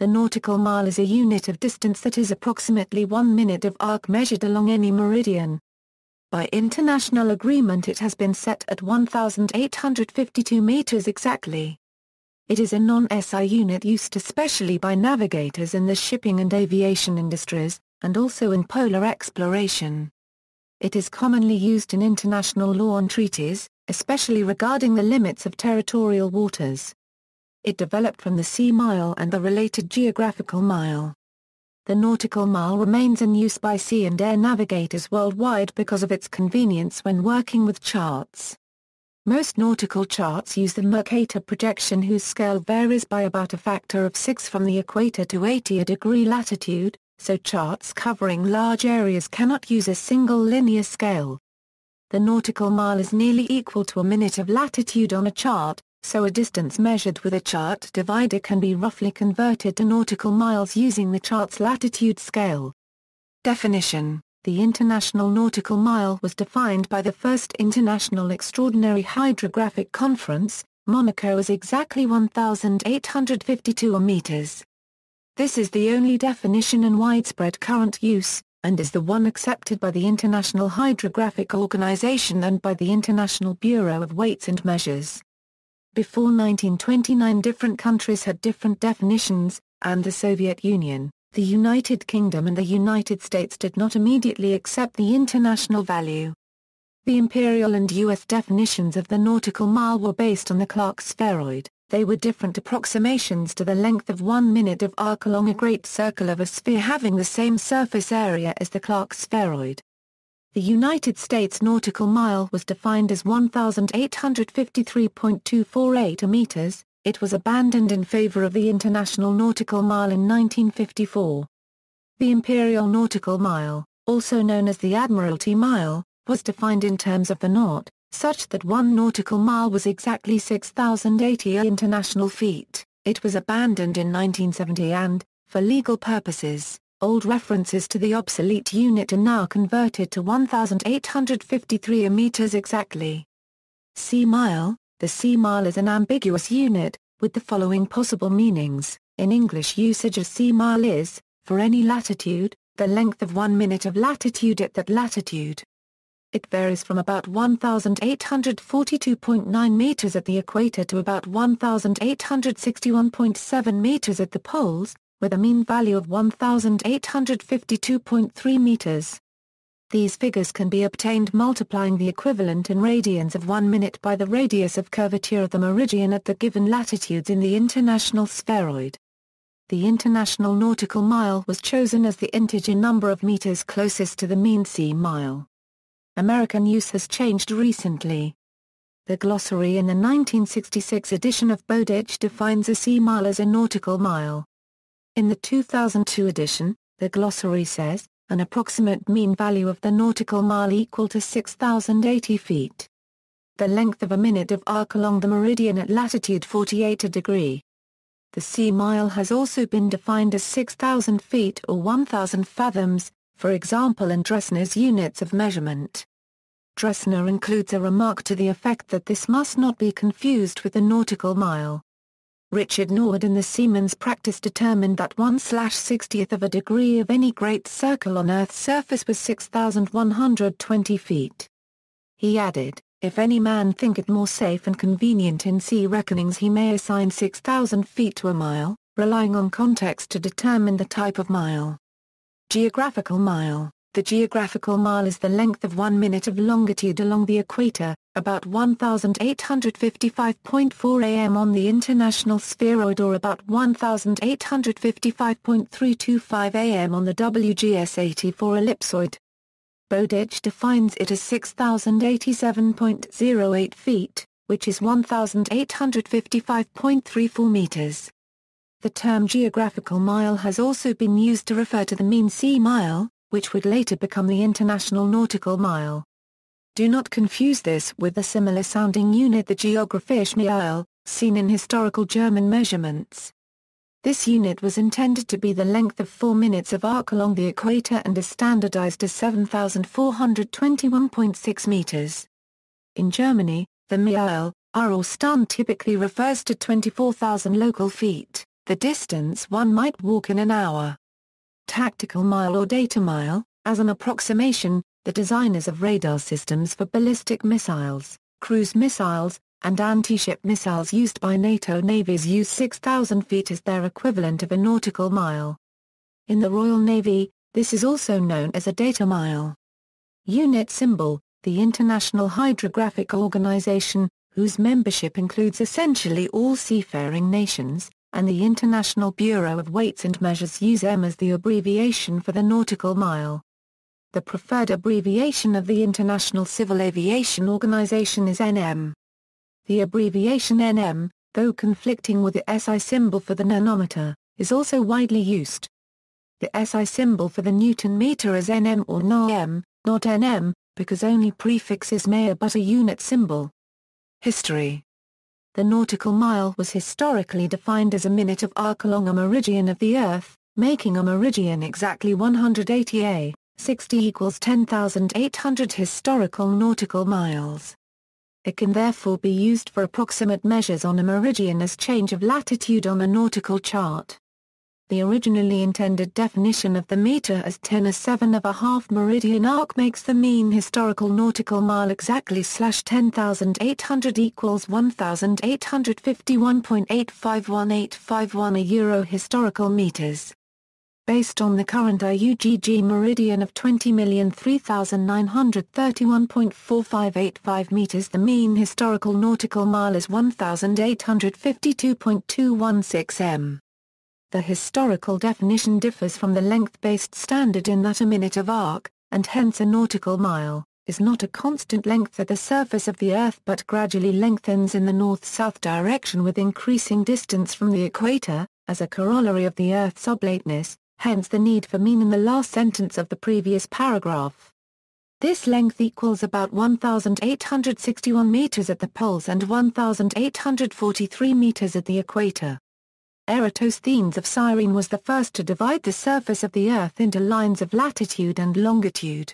The nautical mile is a unit of distance that is approximately one minute of arc measured along any meridian. By international agreement it has been set at 1,852 meters exactly. It is a non-SI unit used especially by navigators in the shipping and aviation industries, and also in polar exploration. It is commonly used in international law and treaties, especially regarding the limits of territorial waters. It developed from the sea mile and the related geographical mile. The nautical mile remains in use by sea and air navigators worldwide because of its convenience when working with charts. Most nautical charts use the Mercator projection whose scale varies by about a factor of 6 from the equator to 80 a degree latitude, so charts covering large areas cannot use a single linear scale. The nautical mile is nearly equal to a minute of latitude on a chart, so a distance measured with a chart divider can be roughly converted to nautical miles using the chart's latitude scale. Definition The international nautical mile was defined by the First International Extraordinary Hydrographic Conference, Monaco is exactly 1,852 meters. This is the only definition in widespread current use, and is the one accepted by the International Hydrographic Organization and by the International Bureau of Weights and Measures. Before 1929 different countries had different definitions, and the Soviet Union, the United Kingdom and the United States did not immediately accept the international value. The imperial and U.S. definitions of the nautical mile were based on the Clark spheroid, they were different approximations to the length of one minute of arc along a great circle of a sphere having the same surface area as the Clark spheroid. The United States nautical mile was defined as 1,853.248 meters, it was abandoned in favor of the International Nautical Mile in 1954. The Imperial Nautical Mile, also known as the Admiralty Mile, was defined in terms of the knot, such that one nautical mile was exactly 6,080 international feet. It was abandoned in 1970 and, for legal purposes, Old references to the obsolete unit are now converted to 1,853 meters exactly. Sea mile, the sea mile is an ambiguous unit, with the following possible meanings. In English usage a sea mile is, for any latitude, the length of one minute of latitude at that latitude. It varies from about 1,842.9 meters at the equator to about 1,861.7 meters at the poles, with a mean value of 1,852.3 meters. These figures can be obtained multiplying the equivalent in radians of one minute by the radius of curvature of the meridian at the given latitudes in the international spheroid. The international nautical mile was chosen as the integer number of meters closest to the mean sea mile. American use has changed recently. The glossary in the 1966 edition of Bowditch defines a sea mile as a nautical mile, in the 2002 edition, the glossary says, an approximate mean value of the nautical mile equal to 6,080 feet. The length of a minute of arc along the meridian at latitude 48 a degree. The sea mile has also been defined as 6,000 feet or 1,000 fathoms, for example in Dresner's units of measurement. Dresner includes a remark to the effect that this must not be confused with the nautical mile. Richard Norwood in the Siemens practice determined that 1 60th of a degree of any great circle on Earth's surface was 6,120 feet. He added, if any man think it more safe and convenient in sea reckonings he may assign 6,000 feet to a mile, relying on context to determine the type of mile. Geographical mile the geographical mile is the length of one minute of longitude along the equator, about 1,855.4 am on the international spheroid or about 1,855.325 am on the WGS-84 ellipsoid. Bowditch defines it as 6,087.08 feet, which is 1,855.34 meters. The term geographical mile has also been used to refer to the mean sea mile, which would later become the International Nautical Mile. Do not confuse this with the similar-sounding unit the Geographische Meile, seen in historical German measurements. This unit was intended to be the length of 4 minutes of arc along the equator and is standardized as 7,421.6 meters. In Germany, the Meile, R or Stan typically refers to 24,000 local feet, the distance one might walk in an hour tactical mile or data mile, as an approximation, the designers of radar systems for ballistic missiles, cruise missiles, and anti-ship missiles used by NATO navies use 6,000 feet as their equivalent of a nautical mile. In the Royal Navy, this is also known as a data mile. Unit symbol, the International Hydrographic Organization, whose membership includes essentially all seafaring nations, and the International Bureau of Weights and Measures use M as the abbreviation for the nautical mile. The preferred abbreviation of the International Civil Aviation Organization is NM. The abbreviation NM, though conflicting with the SI symbol for the nanometer, is also widely used. The SI symbol for the Newton meter is NM or NM, not NM, because only prefixes may abut a unit symbol. History the nautical mile was historically defined as a minute of arc along a meridian of the Earth, making a meridian exactly 180 A, 60 equals 10,800 historical nautical miles. It can therefore be used for approximate measures on a meridian as change of latitude on a nautical chart. The originally intended definition of the meter as 10 7 of a half meridian arc makes the mean historical nautical mile exactly slash 10,800 equals 1,851.851851 a euro historical meters. Based on the current IUGG meridian of 20,003,931.4585 meters the mean historical nautical mile is 1,852.216 m. The historical definition differs from the length-based standard in that a minute of arc, and hence a nautical mile, is not a constant length at the surface of the Earth but gradually lengthens in the north-south direction with increasing distance from the equator, as a corollary of the Earth's oblateness, hence the need for mean in the last sentence of the previous paragraph. This length equals about 1,861 meters at the poles and 1,843 meters at the equator. Eratosthenes of Cyrene was the first to divide the surface of the Earth into lines of latitude and longitude.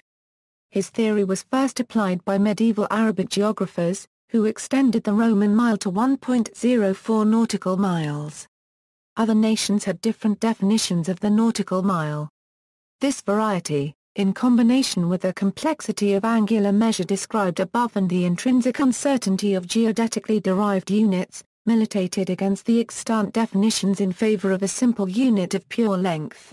His theory was first applied by medieval Arabic geographers, who extended the Roman mile to 1.04 nautical miles. Other nations had different definitions of the nautical mile. This variety, in combination with the complexity of angular measure described above and the intrinsic uncertainty of geodetically derived units, militated against the extant definitions in favor of a simple unit of pure length.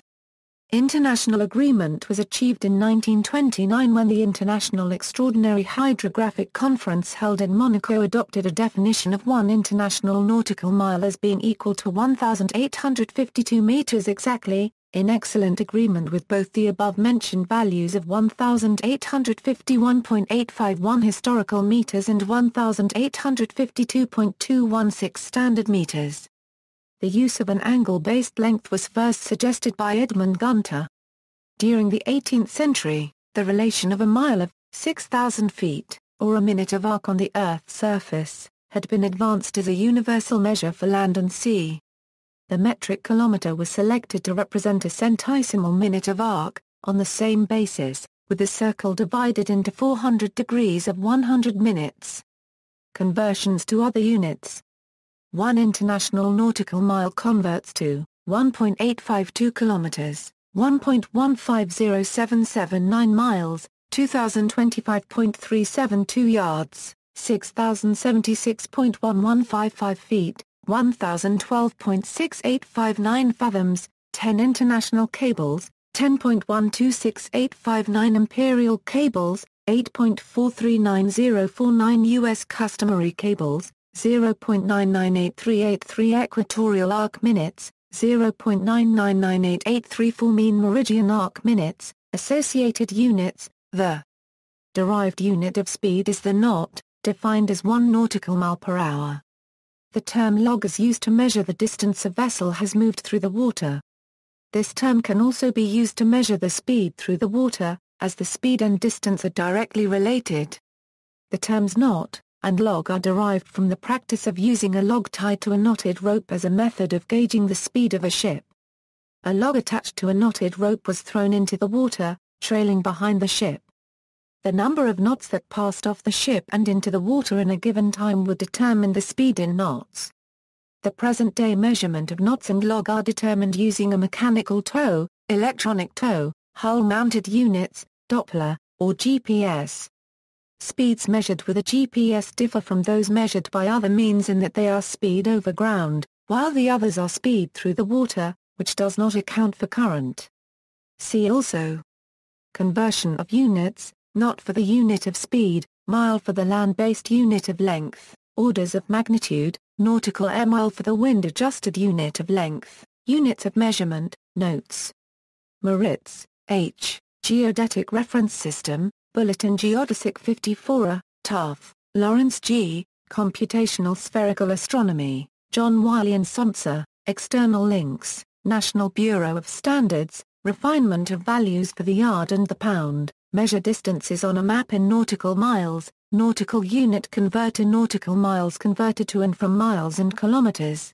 International agreement was achieved in 1929 when the International Extraordinary Hydrographic Conference held in Monaco adopted a definition of one international nautical mile as being equal to 1,852 meters exactly, in excellent agreement with both the above-mentioned values of 1,851.851 historical meters and 1,852.216 standard meters. The use of an angle-based length was first suggested by Edmund Gunter. During the 18th century, the relation of a mile of 6,000 feet, or a minute of arc on the Earth's surface, had been advanced as a universal measure for land and sea. The metric kilometer was selected to represent a centesimal minute of arc, on the same basis, with the circle divided into 400 degrees of 100 minutes. Conversions to other units. One international nautical mile converts to 1.852 kilometers, 1.150779 miles, 2025.372 yards, 6076.1155 feet, 1012.68559 fathoms, 10 international cables, 10.126859 imperial cables, 8.439049 U.S. customary cables, 0.998383 equatorial arc minutes, 0.9998834 mean meridian arc minutes, associated units, the derived unit of speed is the knot, defined as 1 nautical mile per hour. The term log is used to measure the distance a vessel has moved through the water. This term can also be used to measure the speed through the water, as the speed and distance are directly related. The terms knot and log are derived from the practice of using a log tied to a knotted rope as a method of gauging the speed of a ship. A log attached to a knotted rope was thrown into the water, trailing behind the ship. The number of knots that passed off the ship and into the water in a given time would determine the speed in knots. The present-day measurement of knots and log are determined using a mechanical tow, electronic tow, hull-mounted units, Doppler, or GPS. Speeds measured with a GPS differ from those measured by other means in that they are speed over ground, while the others are speed through the water, which does not account for current. See also Conversion of units, not for the unit of speed, mile for the land-based unit of length, orders of magnitude, nautical air mile for the wind-adjusted unit of length, units of measurement, notes. Moritz, H., Geodetic Reference System, Bulletin Geodesic 54a, Taff, Lawrence G., Computational Spherical Astronomy, John Wiley and Sonser, External Links, National Bureau of Standards, Refinement of Values for the Yard and the Pound measure distances on a map in nautical miles, nautical unit converter nautical miles converted to and from miles and kilometers,